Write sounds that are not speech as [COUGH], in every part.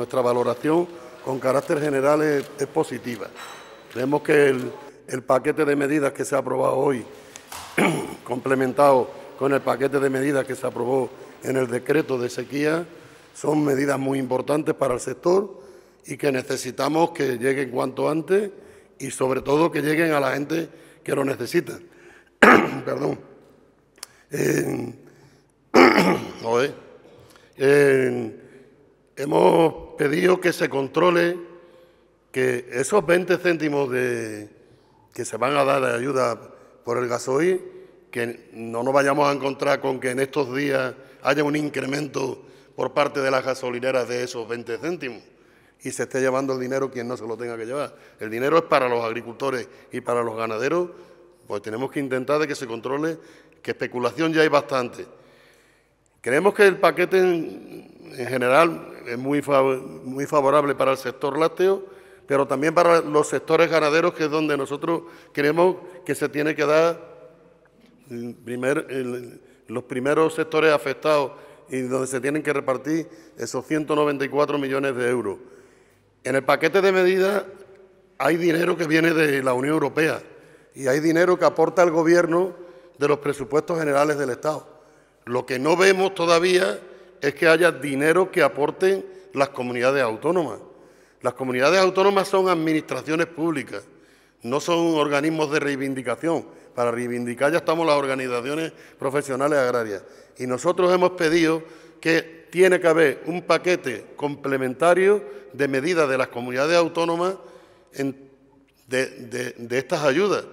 nuestra valoración con carácter general es, positiva. Creemos que el, paquete de medidas que se ha aprobado hoy, [CLEARS THROAT] complementado con el paquete de medidas que se aprobó en el decreto de sequía, son medidas muy importantes para el sector y que necesitamos que lleguen cuanto antes y sobre todo que lleguen a la gente que lo necesita. [CLEARS THROAT] Perdón. Eh, [CLEARS THROAT] Hemos pedido que se controle que esos 20 céntimos de, que se van a dar de ayuda por el gasoil, que no nos vayamos a encontrar con que en estos días haya un incremento por parte de las gasolineras de esos 20 céntimos y se esté llevando el dinero quien no se lo tenga que llevar. El dinero es para los agricultores y para los ganaderos, pues tenemos que intentar de que se controle, que especulación ya hay bastante. Creemos que el paquete en, general es muy, favorable para el sector lácteo, pero también para los sectores ganaderos, que es donde nosotros creemos que se tiene que dar los primeros sectores afectados y donde se tienen que repartir esos 194 millones de euros. En el paquete de medidas hay dinero que viene de la Unión Europea y hay dinero que aporta el Gobierno de los presupuestos generales del Estado. Lo que no vemos todavía es que haya dinero que aporten las comunidades autónomas. Las comunidades autónomas son administraciones públicas, no son organismos de reivindicación. Para reivindicar ya estamos las organizaciones profesionales agrarias. Y nosotros hemos pedido que tiene que haber un paquete complementario de medidas de las comunidades autónomas de estas ayudas.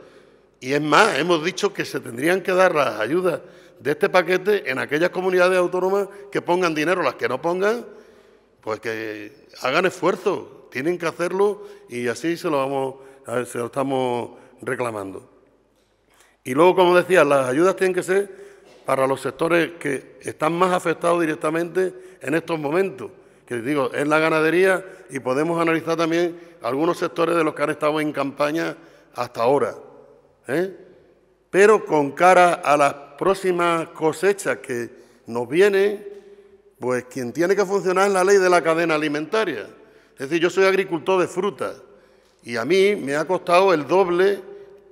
Y es más, hemos dicho que se tendrían que dar las ayudas de este paquete en aquellas comunidades autónomas que pongan dinero, las que no pongan, pues que hagan esfuerzo, tienen que hacerlo y así se lo vamos, se lo estamos reclamando. Y luego, como decía, las ayudas tienen que ser para los sectores que están más afectados directamente en estos momentos, que digo, es la ganadería y podemos analizar también algunos sectores de los que han estado en campaña hasta ahora. ¿eh? pero con cara a las próximas cosechas que nos vienen, pues quien tiene que funcionar es la ley de la cadena alimentaria. Es decir, yo soy agricultor de frutas y a mí me ha costado el doble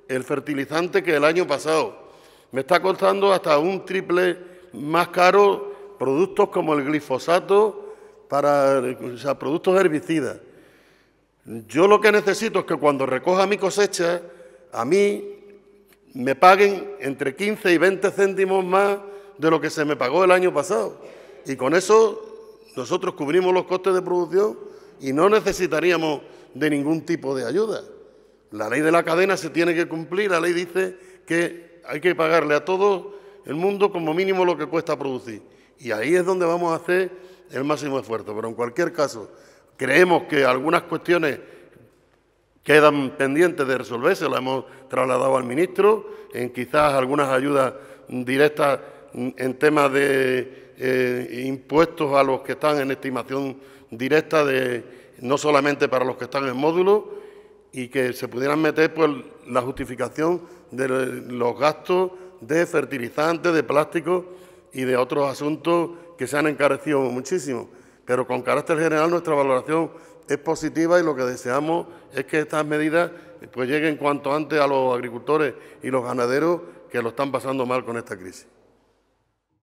el fertilizante que el año pasado. Me está costando hasta un triple más caro productos como el glifosato para o sea, productos herbicidas. Yo lo que necesito es que cuando recoja mi cosecha, a mí me paguen entre 15 y 20 céntimos más de lo que se me pagó el año pasado. Y con eso nosotros cubrimos los costes de producción y no necesitaríamos de ningún tipo de ayuda. La ley de la cadena se tiene que cumplir, la ley dice que hay que pagarle a todo el mundo como mínimo lo que cuesta producir. Y ahí es donde vamos a hacer el máximo esfuerzo. Pero en cualquier caso, creemos que algunas cuestiones quedan pendientes de resolverse, la hemos trasladado al ministro, en quizás algunas ayudas directas en temas de eh, impuestos a los que están en estimación directa, de, no solamente para los que están en módulo, y que se pudieran meter pues, la justificación de los gastos de fertilizantes, de plásticos y de otros asuntos que se han encarecido muchísimo. Pero con carácter general nuestra valoración es positiva y lo que deseamos es que estas medidas pues, lleguen cuanto antes a los agricultores y los ganaderos que lo están pasando mal con esta crisis.